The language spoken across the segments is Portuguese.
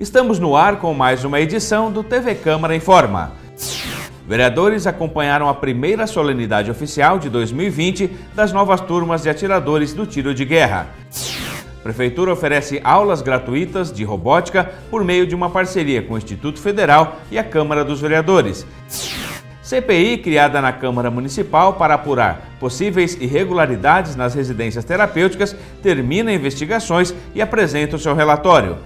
Estamos no ar com mais uma edição do TV Câmara Informa. Vereadores acompanharam a primeira solenidade oficial de 2020 das novas turmas de atiradores do tiro de guerra. Prefeitura oferece aulas gratuitas de robótica por meio de uma parceria com o Instituto Federal e a Câmara dos Vereadores. CPI criada na Câmara Municipal para apurar possíveis irregularidades nas residências terapêuticas termina investigações e apresenta o seu relatório.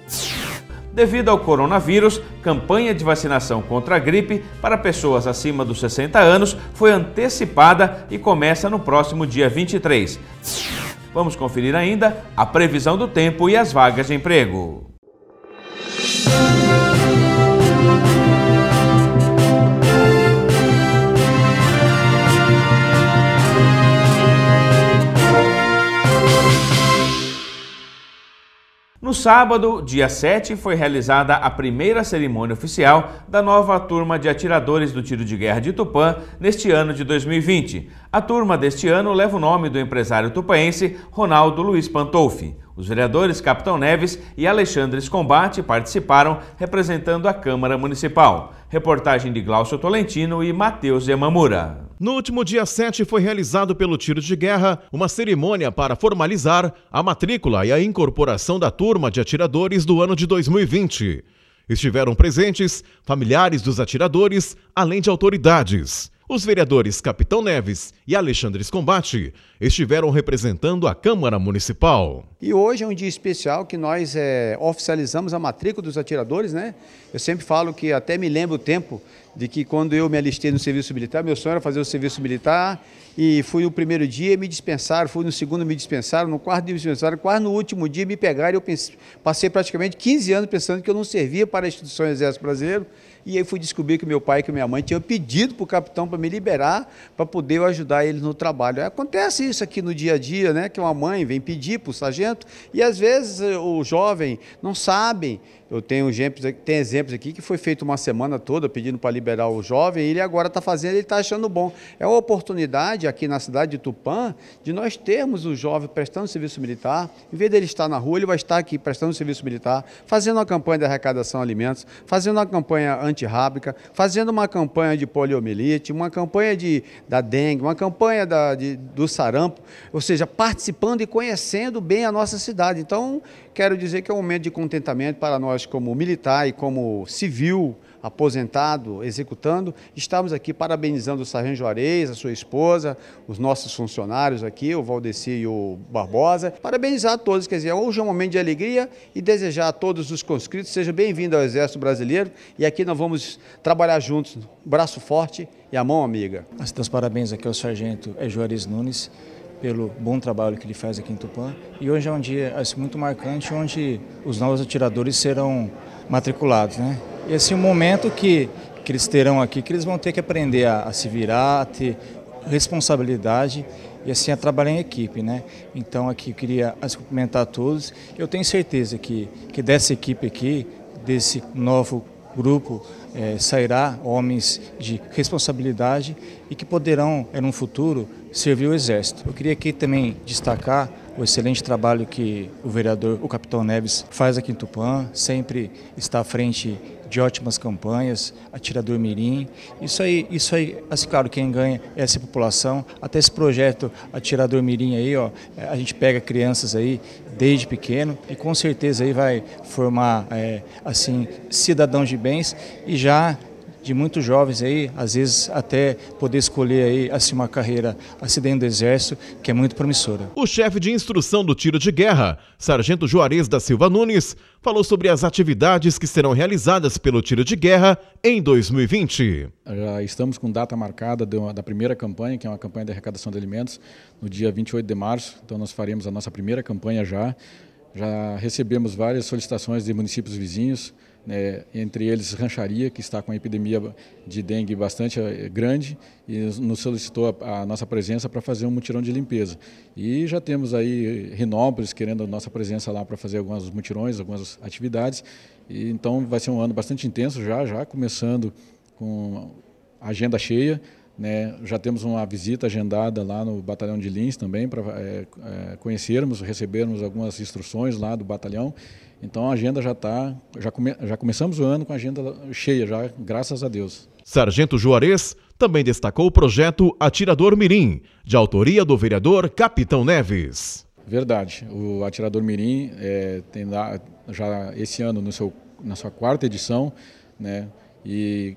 Devido ao coronavírus, campanha de vacinação contra a gripe para pessoas acima dos 60 anos foi antecipada e começa no próximo dia 23. Vamos conferir ainda a previsão do tempo e as vagas de emprego. Música No sábado, dia 7, foi realizada a primeira cerimônia oficial da nova turma de atiradores do tiro de guerra de Tupã neste ano de 2020. A turma deste ano leva o nome do empresário tupaense Ronaldo Luiz Pantolfi. Os vereadores Capitão Neves e Alexandre Escombate participaram representando a Câmara Municipal. Reportagem de Glaucio Tolentino e Matheus Yamamura. No último dia 7 foi realizado pelo Tiro de Guerra uma cerimônia para formalizar a matrícula e a incorporação da turma de atiradores do ano de 2020. Estiveram presentes familiares dos atiradores, além de autoridades. Os vereadores Capitão Neves e Alexandre Escombate estiveram representando a Câmara Municipal. E hoje é um dia especial que nós é, oficializamos a matrícula dos atiradores, né? Eu sempre falo que até me lembro o tempo de que quando eu me alistei no serviço militar, meu sonho era fazer o serviço militar e fui no primeiro dia me dispensaram, fui no segundo me dispensaram, no quarto me dispensaram, quase no último dia me pegaram e eu pensei, passei praticamente 15 anos pensando que eu não servia para a instituição Exército Brasileiro e aí fui descobrir que meu pai e que minha mãe tinham pedido para o capitão para me liberar para poder ajudar eles no trabalho. Acontece isso aqui no dia a dia, né? Que uma mãe vem pedir para o sargento e às vezes eh, o jovem não sabe. Eu tenho exemplos, tem exemplos aqui que foi feito uma semana toda pedindo para liberar liberar o jovem, ele agora está fazendo, ele está achando bom. É uma oportunidade aqui na cidade de Tupã de nós termos o jovem prestando serviço militar. Em vez dele estar na rua, ele vai estar aqui prestando serviço militar, fazendo uma campanha de arrecadação de alimentos, fazendo uma campanha antirrábica, fazendo uma campanha de poliomielite, uma campanha de, da dengue, uma campanha da, de, do sarampo, ou seja, participando e conhecendo bem a nossa cidade. Então, quero dizer que é um momento de contentamento para nós como militar e como civil, aposentado, executando, estamos aqui parabenizando o Sargento Juarez, a sua esposa, os nossos funcionários aqui, o Valdeci e o Barbosa. Parabenizar a todos, quer dizer, hoje é um momento de alegria e desejar a todos os conscritos seja bem vindo ao Exército Brasileiro e aqui nós vamos trabalhar juntos, braço forte e a mão amiga. Então, os parabéns aqui ao Sargento Juarez Nunes pelo bom trabalho que ele faz aqui em Tupã. E hoje é um dia assim, muito marcante onde os novos atiradores serão matriculados, né? E é um momento que, que eles terão aqui, que eles vão ter que aprender a, a se virar, a ter responsabilidade e assim a trabalhar em equipe, né? Então aqui eu queria as cumprimentar a todos. Eu tenho certeza que, que dessa equipe aqui, desse novo grupo, é, sairá homens de responsabilidade e que poderão, é, no futuro, servir o Exército. Eu queria aqui também destacar o excelente trabalho que o vereador, o capitão Neves, faz aqui em Tupã, sempre está à frente de ótimas campanhas, atirador mirim. Isso aí, isso aí, assim, claro, quem ganha é essa população. Até esse projeto atirador mirim aí, ó, é, a gente pega crianças aí desde pequeno e com certeza aí vai formar é, assim cidadãos de bens e já de muitos jovens aí, às vezes até poder escolher aí assim uma carreira assim dentro do exército, que é muito promissora. O chefe de instrução do tiro de guerra, sargento Juarez da Silva Nunes, falou sobre as atividades que serão realizadas pelo tiro de guerra em 2020. Já estamos com data marcada da primeira campanha, que é uma campanha de arrecadação de alimentos, no dia 28 de março, então nós faremos a nossa primeira campanha já. Já recebemos várias solicitações de municípios vizinhos, é, entre eles Rancharia, que está com uma epidemia de dengue bastante é, grande, e nos solicitou a, a nossa presença para fazer um mutirão de limpeza. E já temos aí Rinópolis querendo a nossa presença lá para fazer alguns mutirões, algumas atividades. E, então vai ser um ano bastante intenso já, já começando com agenda cheia. Né, já temos uma visita agendada lá no Batalhão de Lins também, para é, é, conhecermos, recebermos algumas instruções lá do batalhão então a agenda já está, já, come, já começamos o ano com a agenda cheia, já graças a Deus. Sargento Juarez também destacou o projeto Atirador Mirim, de autoria do vereador Capitão Neves. Verdade, o Atirador Mirim é, tem lá, já esse ano no seu, na sua quarta edição, né, e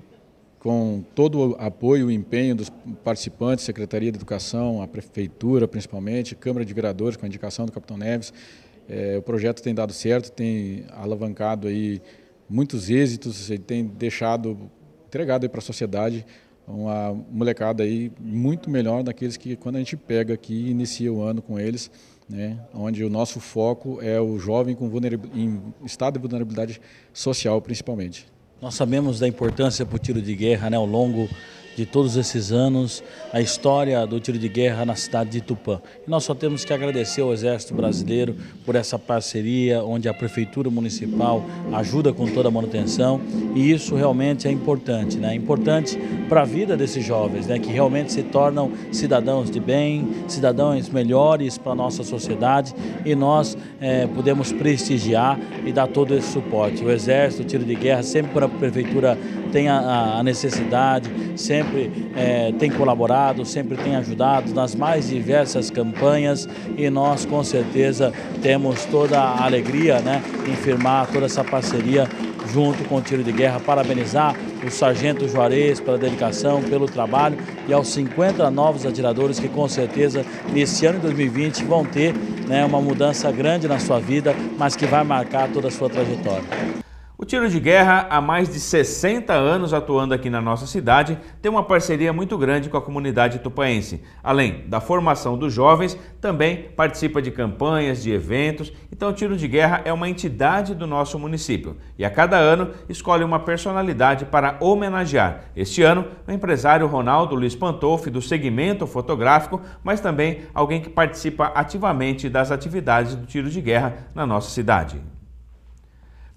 com todo o apoio e empenho dos participantes, Secretaria de Educação, a Prefeitura principalmente, Câmara de Vereadores, com a indicação do Capitão Neves, é, o projeto tem dado certo, tem alavancado aí muitos êxitos, ele tem deixado, entregado para a sociedade uma molecada aí muito melhor daqueles que quando a gente pega aqui e inicia o ano com eles, né, onde o nosso foco é o jovem com em estado de vulnerabilidade social principalmente. Nós sabemos da importância para o tiro de guerra, né, longo de todos esses anos, a história do tiro de guerra na cidade de Tupã. E nós só temos que agradecer ao Exército Brasileiro por essa parceria, onde a Prefeitura Municipal ajuda com toda a manutenção, e isso realmente é importante, né? É importante para a vida desses jovens, né? que realmente se tornam cidadãos de bem, cidadãos melhores para a nossa sociedade, e nós é, podemos prestigiar e dar todo esse suporte. O Exército, o tiro de guerra, sempre para a Prefeitura tem a, a necessidade, sempre sempre é, tem colaborado, sempre tem ajudado nas mais diversas campanhas e nós com certeza temos toda a alegria né, em firmar toda essa parceria junto com o Tiro de Guerra. Parabenizar o Sargento Juarez pela dedicação, pelo trabalho e aos 50 novos atiradores que com certeza nesse ano de 2020 vão ter né, uma mudança grande na sua vida, mas que vai marcar toda a sua trajetória. O Tiro de Guerra, há mais de 60 anos atuando aqui na nossa cidade, tem uma parceria muito grande com a comunidade tupaense. Além da formação dos jovens, também participa de campanhas, de eventos. Então, o Tiro de Guerra é uma entidade do nosso município e a cada ano escolhe uma personalidade para homenagear. Este ano, o empresário Ronaldo Luiz Pantolfi, do segmento fotográfico, mas também alguém que participa ativamente das atividades do Tiro de Guerra na nossa cidade.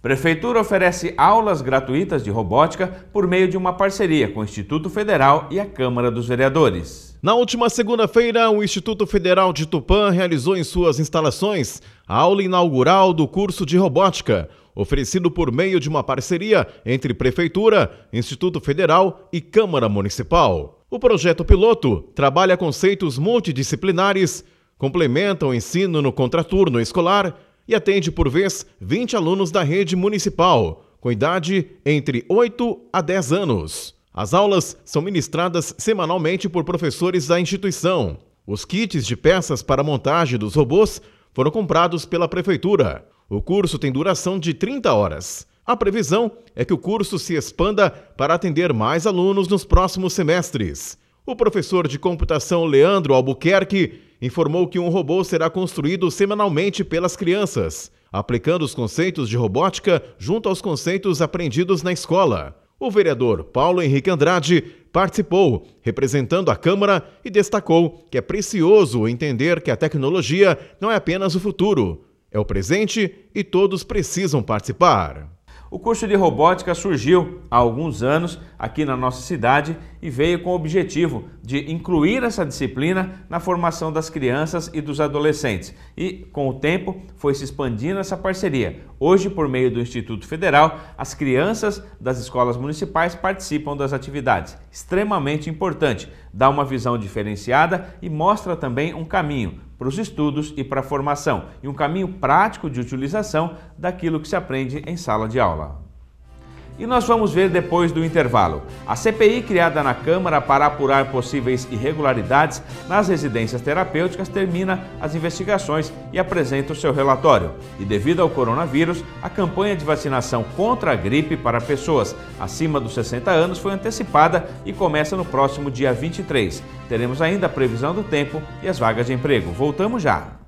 Prefeitura oferece aulas gratuitas de robótica por meio de uma parceria com o Instituto Federal e a Câmara dos Vereadores. Na última segunda-feira, o Instituto Federal de Tupã realizou em suas instalações a aula inaugural do curso de robótica, oferecido por meio de uma parceria entre Prefeitura, Instituto Federal e Câmara Municipal. O projeto piloto trabalha conceitos multidisciplinares, complementa o ensino no contraturno escolar e atende por vez 20 alunos da rede municipal, com idade entre 8 a 10 anos. As aulas são ministradas semanalmente por professores da instituição. Os kits de peças para montagem dos robôs foram comprados pela prefeitura. O curso tem duração de 30 horas. A previsão é que o curso se expanda para atender mais alunos nos próximos semestres. O professor de computação Leandro Albuquerque informou que um robô será construído semanalmente pelas crianças, aplicando os conceitos de robótica junto aos conceitos aprendidos na escola. O vereador Paulo Henrique Andrade participou, representando a Câmara, e destacou que é precioso entender que a tecnologia não é apenas o futuro, é o presente e todos precisam participar. O curso de robótica surgiu há alguns anos aqui na nossa cidade e veio com o objetivo de incluir essa disciplina na formação das crianças e dos adolescentes. E com o tempo foi se expandindo essa parceria. Hoje, por meio do Instituto Federal, as crianças das escolas municipais participam das atividades. Extremamente importante, dá uma visão diferenciada e mostra também um caminho para os estudos e para a formação, e um caminho prático de utilização daquilo que se aprende em sala de aula. E nós vamos ver depois do intervalo. A CPI criada na Câmara para apurar possíveis irregularidades nas residências terapêuticas termina as investigações e apresenta o seu relatório. E devido ao coronavírus, a campanha de vacinação contra a gripe para pessoas acima dos 60 anos foi antecipada e começa no próximo dia 23. Teremos ainda a previsão do tempo e as vagas de emprego. Voltamos já.